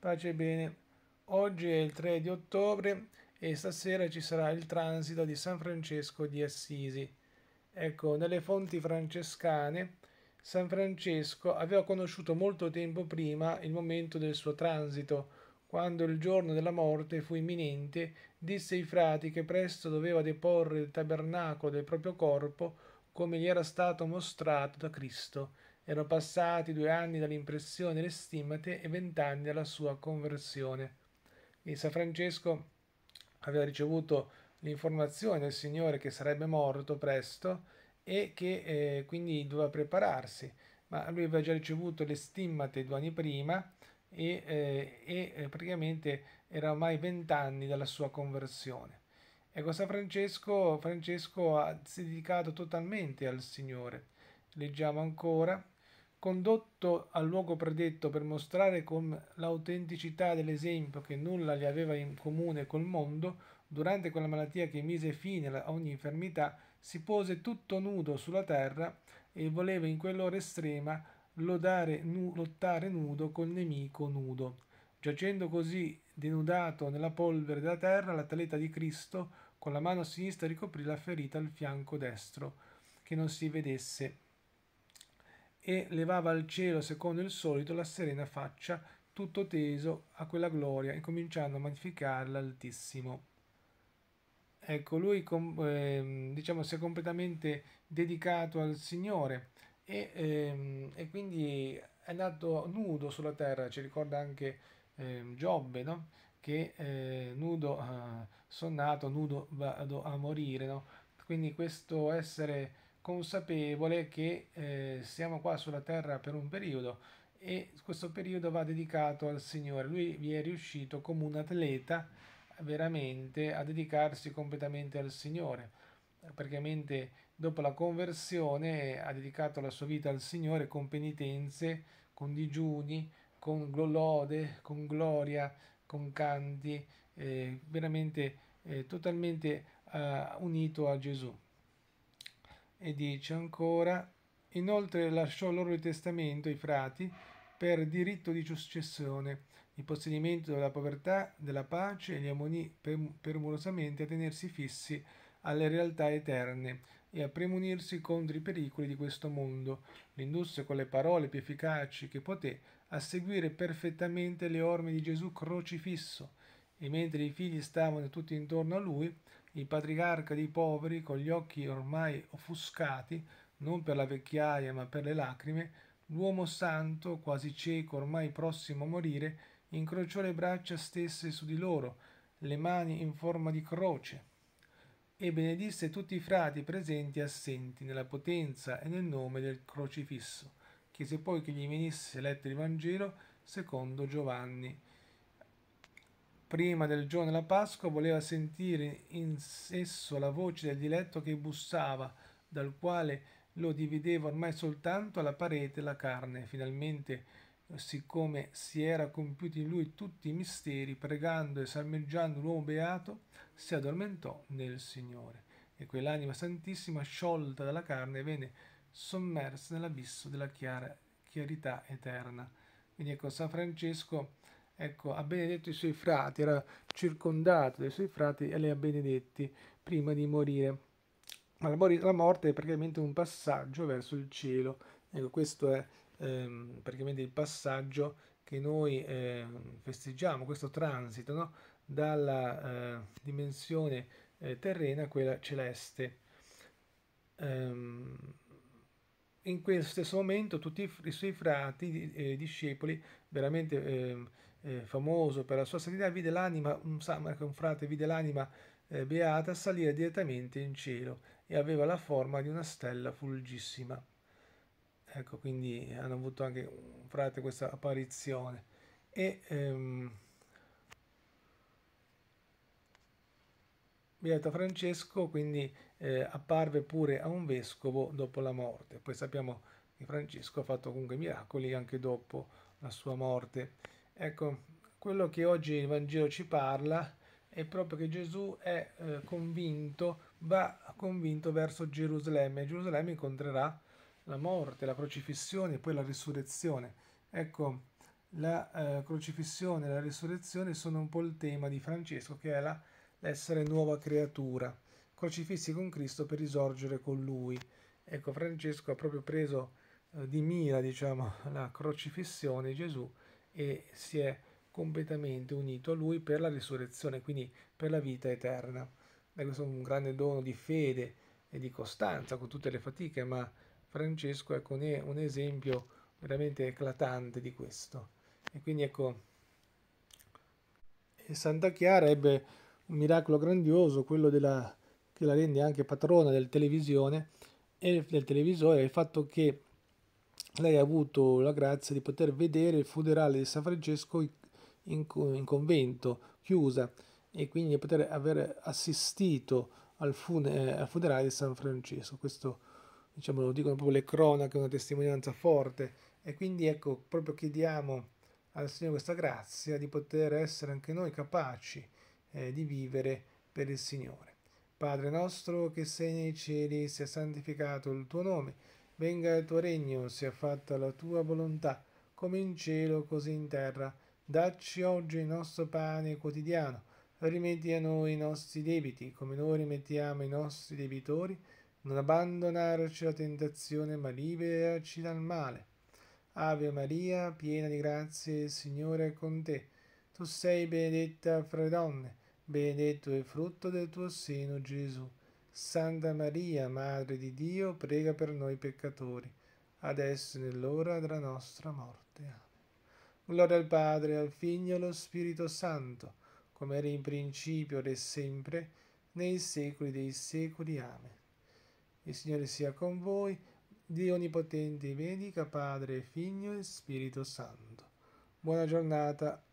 Pace e bene. Oggi è il 3 di ottobre e stasera ci sarà il transito di San Francesco di Assisi. Ecco, nelle fonti francescane San Francesco aveva conosciuto molto tempo prima il momento del suo transito, quando il giorno della morte fu imminente, disse ai frati che presto doveva deporre il tabernacolo del proprio corpo come gli era stato mostrato da Cristo erano passati due anni dall'impressione delle stimmate e vent'anni dalla sua conversione. E San Francesco aveva ricevuto l'informazione del Signore che sarebbe morto presto e che eh, quindi doveva prepararsi, ma lui aveva già ricevuto le stimmate due anni prima e, eh, e eh, praticamente era ormai vent'anni dalla sua conversione. Ecco, San Francesco, Francesco si è dedicato totalmente al Signore. Leggiamo ancora condotto al luogo predetto per mostrare con l'autenticità dell'esempio che nulla gli aveva in comune col mondo, durante quella malattia che mise fine a ogni infermità, si pose tutto nudo sulla terra e voleva in quell'ora estrema lodare, nu, lottare nudo col nemico nudo. Giacendo così denudato nella polvere della terra, l'atleta di Cristo con la mano sinistra ricoprì la ferita al fianco destro, che non si vedesse e levava al cielo, secondo il solito, la serena faccia, tutto teso a quella gloria, e cominciando a magnificarla l'Altissimo. Ecco, lui eh, diciamo si è completamente dedicato al Signore e, eh, e, quindi è nato nudo sulla terra, ci ricorda anche eh, Giobbe, no? che eh, nudo ah, sono nato, nudo vado a morire. No? Quindi questo essere consapevole che eh, siamo qua sulla terra per un periodo e questo periodo va dedicato al Signore. Lui vi è riuscito come un atleta veramente a dedicarsi completamente al Signore. Praticamente dopo la conversione ha dedicato la sua vita al Signore con penitenze, con digiuni, con lode, con gloria, con canti, eh, veramente eh, totalmente eh, unito a Gesù. E dice ancora, inoltre lasciò loro il testamento, i frati, per diritto di successione, il possedimento della povertà, della pace e li ammonì permurosamente a tenersi fissi alle realtà eterne e a premunirsi contro i pericoli di questo mondo. L'indusse con le parole più efficaci che poté a seguire perfettamente le orme di Gesù crocifisso, e mentre i figli stavano tutti intorno a lui, il patriarca dei poveri, con gli occhi ormai offuscati, non per la vecchiaia ma per le lacrime, l'uomo santo, quasi cieco, ormai prossimo a morire, incrociò le braccia stesse su di loro, le mani in forma di croce, e benedisse tutti i frati presenti e assenti nella potenza e nel nome del crocifisso, chiese poi che gli venisse letto il Vangelo secondo Giovanni prima del giorno della Pasqua, voleva sentire in esso la voce del diletto che bussava, dal quale lo divideva ormai soltanto alla parete la carne. Finalmente, siccome si era compiuto in lui tutti i misteri, pregando e salmeggiando l'uomo beato, si addormentò nel Signore. E quell'anima santissima, sciolta dalla carne, venne sommersa nell'abisso della chiara, chiarità eterna. Quindi ecco, San Francesco Ecco, ha benedetto i suoi frati, era circondato dai suoi frati e li ha benedetti prima di morire. Ma la morte è praticamente un passaggio verso il cielo. Ecco, questo è ehm, praticamente il passaggio che noi eh, festeggiamo, questo transito no? dalla eh, dimensione eh, terrena a quella celeste. Ehm, in questo stesso momento tutti i, i suoi frati, i discepoli, veramente ehm, eh, famoso per la sua santità, vide l'anima, un un frate, vide l'anima eh, beata salire direttamente in cielo e aveva la forma di una stella fulgissima. Ecco, quindi hanno avuto anche un frate questa apparizione. E ehm, Beata Francesco quindi eh, apparve pure a un vescovo dopo la morte. Poi sappiamo che Francesco ha fatto comunque miracoli anche dopo la sua morte. Ecco, quello che oggi il Vangelo ci parla è proprio che Gesù è eh, convinto, va convinto verso Gerusalemme Gerusalemme incontrerà la morte, la crocifissione e poi la risurrezione. Ecco, la eh, crocifissione e la risurrezione sono un po' il tema di Francesco che è l'essere nuova creatura, crocifissi con Cristo per risorgere con Lui. Ecco, Francesco ha proprio preso eh, di mira, diciamo, la crocifissione di Gesù e si è completamente unito a lui per la risurrezione, quindi per la vita eterna. E questo è un grande dono di fede e di costanza con tutte le fatiche, ma Francesco ecco, è un esempio veramente eclatante di questo. E quindi ecco, e Santa Chiara ebbe un miracolo grandioso, quello della, che la rende anche patrona del televisione e del televisore, il fatto che lei ha avuto la grazia di poter vedere il funerale di San Francesco in, in convento, chiusa, e quindi poter aver assistito al, fune, eh, al funerale di San Francesco. Questo diciamo, lo dicono proprio le cronache, una testimonianza forte. E quindi ecco, proprio chiediamo al Signore questa grazia di poter essere anche noi capaci eh, di vivere per il Signore. Padre nostro che sei nei cieli, sia santificato il tuo nome Venga il tuo regno, sia fatta la tua volontà, come in cielo così in terra. Dacci oggi il nostro pane quotidiano. Rimetti a noi i nostri debiti, come noi rimettiamo i nostri debitori. Non abbandonarci alla tentazione, ma liberarci dal male. Ave Maria, piena di grazie, il Signore è con te. Tu sei benedetta fra le donne, benedetto è il frutto del tuo seno, Gesù. Santa Maria, Madre di Dio, prega per noi peccatori, adesso e nell'ora della nostra morte. Amen. Gloria al Padre, al Figlio e allo Spirito Santo, come era in principio ora e sempre, nei secoli dei secoli. Amen. Il Signore sia con voi, Dio Onnipotente, benedica Padre, Figlio e Spirito Santo. Buona giornata a